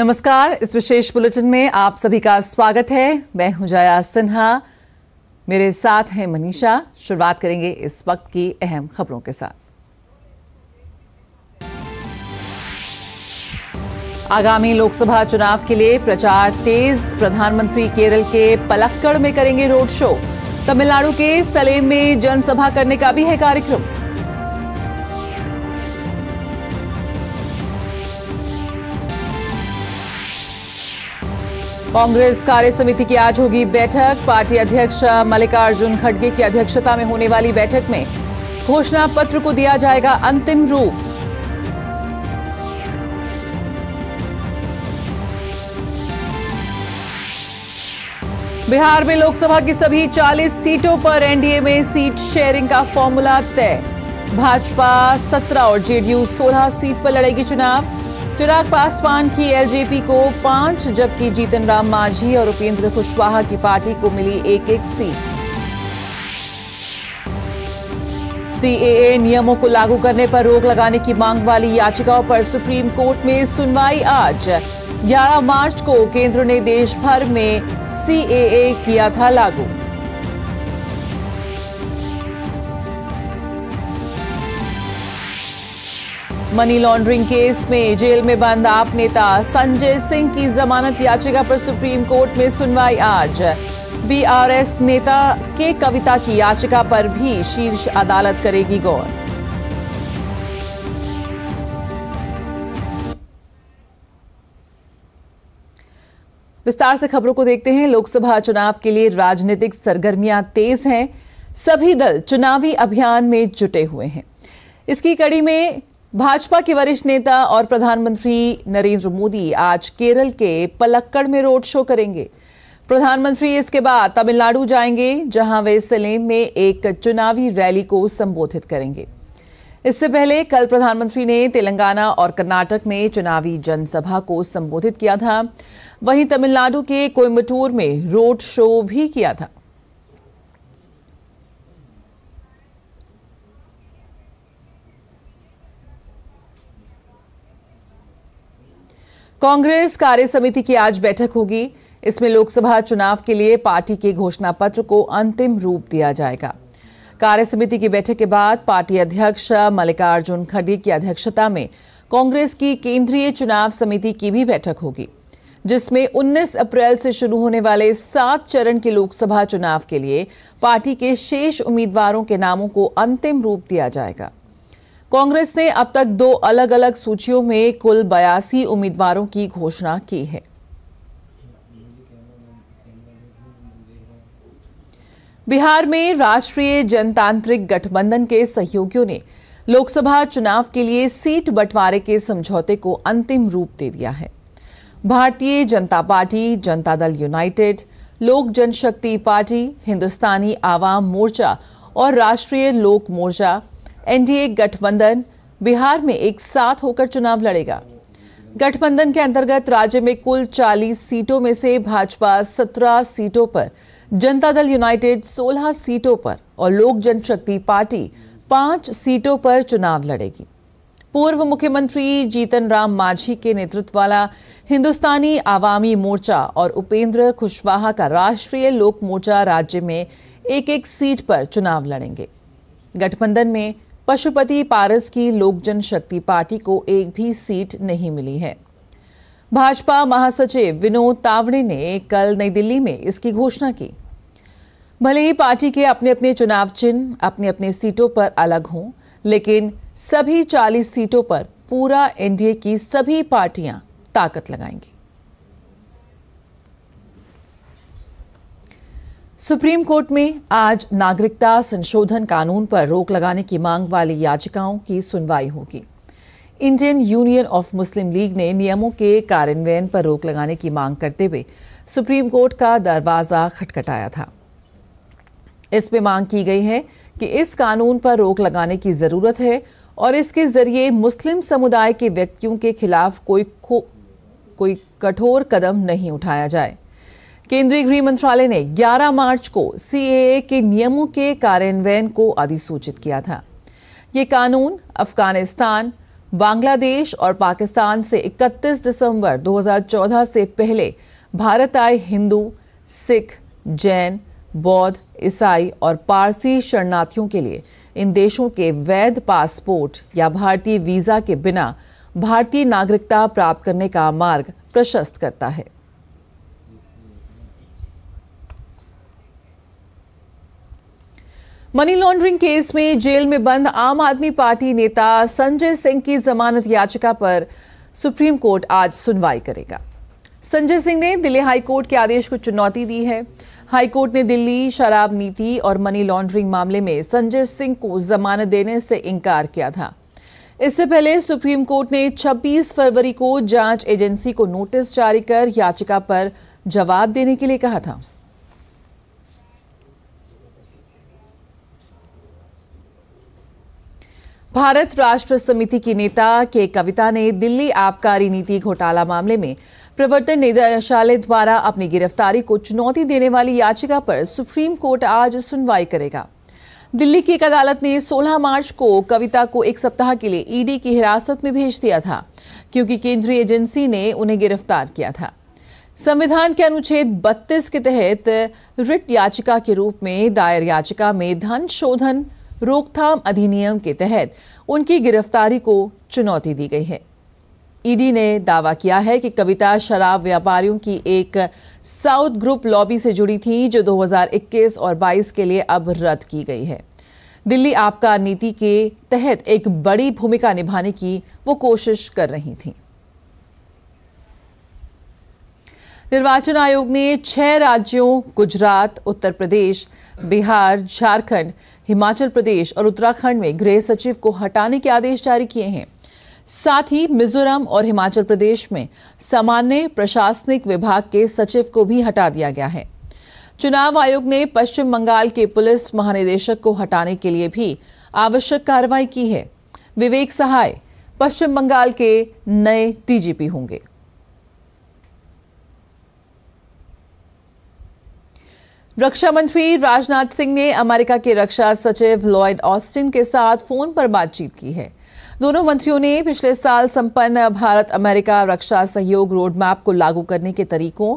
नमस्कार इस विशेष बुलेटिन में आप सभी का स्वागत है मैं हूं जया सिन्हा मेरे साथ हैं मनीषा शुरुआत करेंगे इस वक्त की अहम खबरों के साथ आगामी लोकसभा चुनाव के लिए प्रचार तेज प्रधानमंत्री केरल के पलक्कड़ में करेंगे रोड शो तमिलनाडु के सलेम में जनसभा करने का भी है कार्यक्रम कांग्रेस कार्य समिति की आज होगी बैठक पार्टी अध्यक्ष मल्लिकार्जुन खड़गे की अध्यक्षता में होने वाली बैठक में घोषणा पत्र को दिया जाएगा अंतिम रूप बिहार में लोकसभा की सभी 40 सीटों पर एनडीए में सीट शेयरिंग का फॉर्मूला तय भाजपा 17 और जेडीयू 16 सीट पर लड़ेगी चुनाव चिराग पासवान की एलजेपी को पांच जबकि जीतन राम मांझी और उपेंद्र कुशवाहा की पार्टी को मिली एक एक सीट सीएए नियमों को लागू करने पर रोक लगाने की मांग वाली याचिकाओं पर सुप्रीम कोर्ट में सुनवाई आज 11 मार्च को केंद्र ने देश भर में सीएए किया था लागू मनी लॉन्ड्रिंग केस में जेल में बंद आप नेता संजय सिंह की जमानत याचिका पर सुप्रीम कोर्ट में सुनवाई आज बीआरएस नेता के कविता की याचिका पर भी शीर्ष अदालत करेगी गौर विस्तार से खबरों को देखते हैं लोकसभा चुनाव के लिए राजनीतिक सरगर्मियां तेज हैं सभी दल चुनावी अभियान में जुटे हुए हैं इसकी कड़ी में भाजपा के वरिष्ठ नेता और प्रधानमंत्री नरेंद्र मोदी आज केरल के पलक्कड़ में रोड शो करेंगे प्रधानमंत्री इसके बाद तमिलनाडु जाएंगे जहां वे सलेम में एक चुनावी रैली को संबोधित करेंगे इससे पहले कल प्रधानमंत्री ने तेलंगाना और कर्नाटक में चुनावी जनसभा को संबोधित किया था वहीं तमिलनाडु के कोयम्बटूर में रोड शो भी किया था कांग्रेस कार्य समिति की आज बैठक होगी इसमें लोकसभा चुनाव के लिए पार्टी के घोषणा पत्र को अंतिम रूप दिया जाएगा कार्य समिति की बैठक के बाद पार्टी अध्यक्ष मल्लिकार्जुन खड़गे की अध्यक्षता में कांग्रेस की केंद्रीय चुनाव समिति की भी बैठक होगी जिसमें 19 अप्रैल से शुरू होने वाले सात चरण के लोकसभा चुनाव के लिए पार्टी के शेष उम्मीदवारों के नामों को अंतिम रूप दिया जाएगा कांग्रेस ने अब तक दो अलग अलग सूचियों में कुल बयासी उम्मीदवारों की घोषणा की है बिहार में राष्ट्रीय जनतांत्रिक गठबंधन के सहयोगियों ने लोकसभा चुनाव के लिए सीट बंटवारे के समझौते को अंतिम रूप दे दिया है भारतीय जनता पार्टी जनता दल यूनाइटेड लोक जनशक्ति पार्टी हिंदुस्तानी आवाम मोर्चा और राष्ट्रीय लोक मोर्चा एनडीए गठबंधन बिहार में एक साथ होकर चुनाव लड़ेगा गठबंधन के अंतर्गत राज्य में कुल 40 सीटों में से भाजपा 17 सीटों पर जनता दल यूनाइटेड 16 सीटों पर और लोक जनशक्ति पार्टी पांच सीटों पर चुनाव लड़ेगी पूर्व मुख्यमंत्री जीतन राम मांझी के नेतृत्व वाला हिंदुस्तानी आवामी मोर्चा और उपेंद्र कुशवाहा का राष्ट्रीय लोक मोर्चा राज्य में एक एक सीट पर चुनाव लड़ेंगे गठबंधन में पशुपति पारस की लोक जनशक्ति पार्टी को एक भी सीट नहीं मिली है भाजपा महासचिव विनोद तावड़े ने कल नई दिल्ली में इसकी घोषणा की भले ही पार्टी के अपने अपने चुनाव चिन्ह अपने अपने सीटों पर अलग हों लेकिन सभी 40 सीटों पर पूरा एनडीए की सभी पार्टियां ताकत लगाएंगी सुप्रीम कोर्ट में आज नागरिकता संशोधन कानून पर रोक लगाने की मांग वाली याचिकाओं की सुनवाई होगी इंडियन यूनियन ऑफ मुस्लिम लीग ने नियमों के कार्यान्वयन पर रोक लगाने की मांग करते हुए सुप्रीम कोर्ट का दरवाजा खटखटाया था इसमें मांग की गई है कि इस कानून पर रोक लगाने की जरूरत है और इसके जरिए मुस्लिम समुदाय के व्यक्तियों के खिलाफ कोई कोई कठोर कदम नहीं उठाया जाए केंद्रीय गृह मंत्रालय ने 11 मार्च को सीएए के नियमों के कार्यान्वयन को अधिसूचित किया था ये कानून अफगानिस्तान बांग्लादेश और पाकिस्तान से 31 दिसंबर 2014 से पहले भारत आए हिंदू सिख जैन बौद्ध ईसाई और पारसी शरणार्थियों के लिए इन देशों के वैध पासपोर्ट या भारतीय वीजा के बिना भारतीय नागरिकता प्राप्त करने का मार्ग प्रशस्त करता है मनी लॉन्ड्रिंग केस में जेल में बंद आम आदमी पार्टी नेता संजय सिंह की जमानत याचिका पर सुप्रीम कोर्ट आज सुनवाई करेगा संजय सिंह ने दिल्ली हाई कोर्ट के आदेश को चुनौती दी है हाई कोर्ट ने दिल्ली शराब नीति और मनी लॉन्ड्रिंग मामले में संजय सिंह को जमानत देने से इनकार किया था इससे पहले सुप्रीम कोर्ट ने 26 फरवरी को जांच एजेंसी को नोटिस जारी कर याचिका पर जवाब देने के लिए कहा था भारत राष्ट्र समिति की नेता के कविता ने दिल्ली आबकारी नीति घोटाला मामले में प्रवर्तन निदेशालय द्वारा अपनी गिरफ्तारी को चुनौती देने वाली याचिका पर सुप्रीम कोर्ट आज सुनवाई करेगा दिल्ली की एक अदालत ने 16 मार्च को कविता को एक सप्ताह के लिए ईडी की हिरासत में भेज दिया था क्योंकि केंद्रीय एजेंसी ने उन्हें गिरफ्तार किया था संविधान के अनुच्छेद 32 के तहत रिट याचिका के रूप में दायर याचिका में धन शोधन रोकथाम अधिनियम के तहत उनकी गिरफ्तारी को चुनौती दी गई है ईडी ने दावा किया है कि कविता शराब व्यापारियों की एक साउथ ग्रुप लॉबी से जुड़ी थी जो 2021 और 22 के लिए अब रद्द की गई है दिल्ली आपका नीति के तहत एक बड़ी भूमिका निभाने की वो कोशिश कर रही थी निर्वाचन आयोग ने छह राज्यों गुजरात उत्तर प्रदेश बिहार झारखंड हिमाचल प्रदेश और उत्तराखंड में गृह सचिव को हटाने के आदेश जारी किए हैं साथ ही मिजोरम और हिमाचल प्रदेश में सामान्य प्रशासनिक विभाग के सचिव को भी हटा दिया गया है चुनाव आयोग ने पश्चिम बंगाल के पुलिस महानिदेशक को हटाने के लिए भी आवश्यक कार्रवाई की है विवेक सहाय पश्चिम बंगाल के नए डीजीपी होंगे रक्षा मंत्री राजनाथ सिंह ने अमेरिका के रक्षा सचिव लॉयड ऑस्टिन के साथ फोन पर बातचीत की है दोनों मंत्रियों ने पिछले साल संपन्न भारत अमेरिका रक्षा सहयोग रोडमैप को लागू करने के तरीकों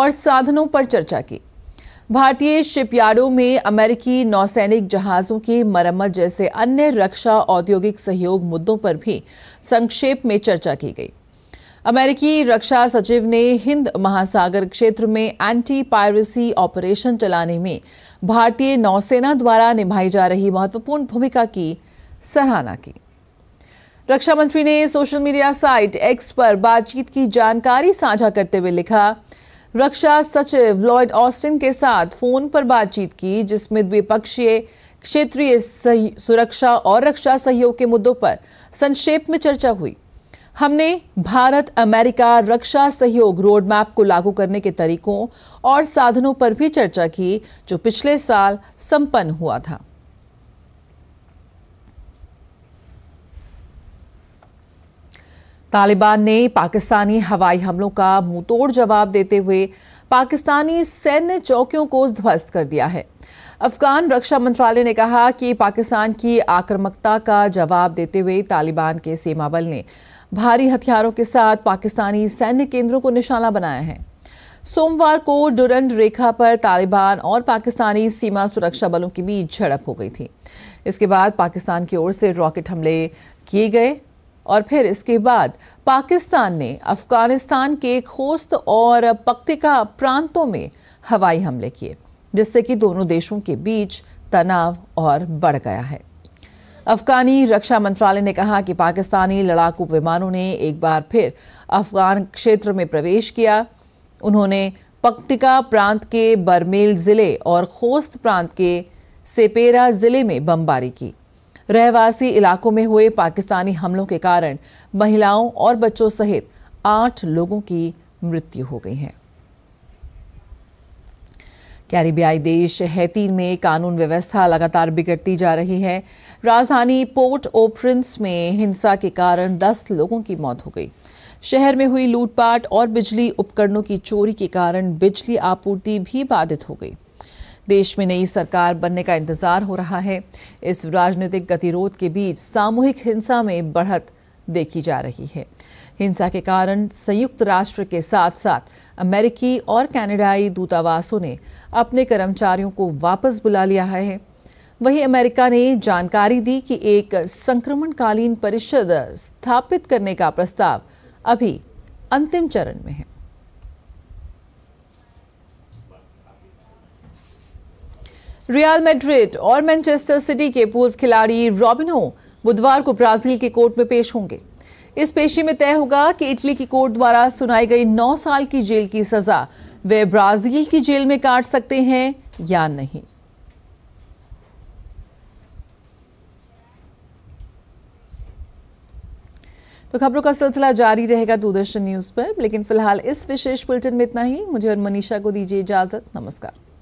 और साधनों पर चर्चा की भारतीय शिपयार्डों में अमेरिकी नौसैनिक जहाज़ों की मरम्मत जैसे अन्य रक्षा औद्योगिक सहयोग मुद्दों पर भी संक्षेप में चर्चा की गई अमेरिकी रक्षा सचिव ने हिंद महासागर क्षेत्र में एंटी पायरेसी ऑपरेशन चलाने में भारतीय नौसेना द्वारा निभाई जा रही महत्वपूर्ण भूमिका की सराहना की रक्षा मंत्री ने सोशल मीडिया साइट एक्स पर बातचीत की जानकारी साझा करते हुए लिखा रक्षा सचिव लॉयड ऑस्टिन के साथ फोन पर बातचीत की जिसमें द्विपक्षीय क्षेत्रीय सुरक्षा और रक्षा सहयोग के मुद्दों पर संक्षेप में चर्चा हुई हमने भारत अमेरिका रक्षा सहयोग रोडमैप को लागू करने के तरीकों और साधनों पर भी चर्चा की जो पिछले साल संपन्न हुआ था तालिबान ने पाकिस्तानी हवाई हमलों का मुंहतोड़ जवाब देते हुए पाकिस्तानी सैन्य चौकियों को ध्वस्त कर दिया है अफगान रक्षा मंत्रालय ने कहा कि पाकिस्तान की आक्रामकता का जवाब देते हुए तालिबान के सीमा बल ने भारी हथियारों के साथ पाकिस्तानी सैन्य केंद्रों को निशाना बनाया है सोमवार को डुरंड रेखा पर तालिबान और पाकिस्तानी सीमा सुरक्षा बलों के बीच झड़प हो गई थी इसके बाद पाकिस्तान की ओर से रॉकेट हमले किए गए और फिर इसके बाद पाकिस्तान ने अफगानिस्तान के खोस्त और पक्तिका प्रांतों में हवाई हमले किए जिससे कि दोनों देशों के बीच तनाव और बढ़ गया है अफगानी रक्षा मंत्रालय ने कहा कि पाकिस्तानी लड़ाकू विमानों ने एक बार फिर अफगान क्षेत्र में प्रवेश किया उन्होंने पक्तिका प्रांत के बरमेल ज़िले और खोस्त प्रांत के सेपेरा ज़िले में बमबारी की रहवासी इलाकों में हुए पाकिस्तानी हमलों के कारण महिलाओं और बच्चों सहित आठ लोगों की मृत्यु हो गई है कैरिबियाई देश हैती में कानून व्यवस्था लगातार बिगड़ती जा रही है राजधानी पोर्ट ओ प्रिंस में हिंसा के कारण 10 लोगों की मौत हो गई शहर में हुई लूटपाट और बिजली उपकरणों की चोरी के कारण बिजली आपूर्ति भी बाधित हो गई देश में नई सरकार बनने का इंतजार हो रहा है इस राजनीतिक गतिरोध के बीच सामूहिक हिंसा में बढ़त देखी जा रही है हिंसा के कारण संयुक्त राष्ट्र के साथ साथ अमेरिकी और कैनेडाई दूतावासों ने अपने कर्मचारियों को वापस बुला लिया है वहीं अमेरिका ने जानकारी दी कि एक संक्रमणकालीन परिषद स्थापित करने का प्रस्ताव अभी अंतिम चरण में है रियल मेड्रिड और मैनचेस्टर सिटी के पूर्व खिलाड़ी रॉबिनो बुधवार को ब्राजील के कोर्ट में पेश होंगे इस पेशी में तय होगा कि इटली की कोर्ट द्वारा सुनाई गई नौ साल की जेल की सजा वे ब्राजील की जेल में काट सकते हैं या नहीं तो खबरों का सिलसिला जारी रहेगा दूरदर्शन न्यूज पर लेकिन फिलहाल इस विशेष बुलेटिन में इतना ही मुझे और मनीषा को दीजिए इजाजत नमस्कार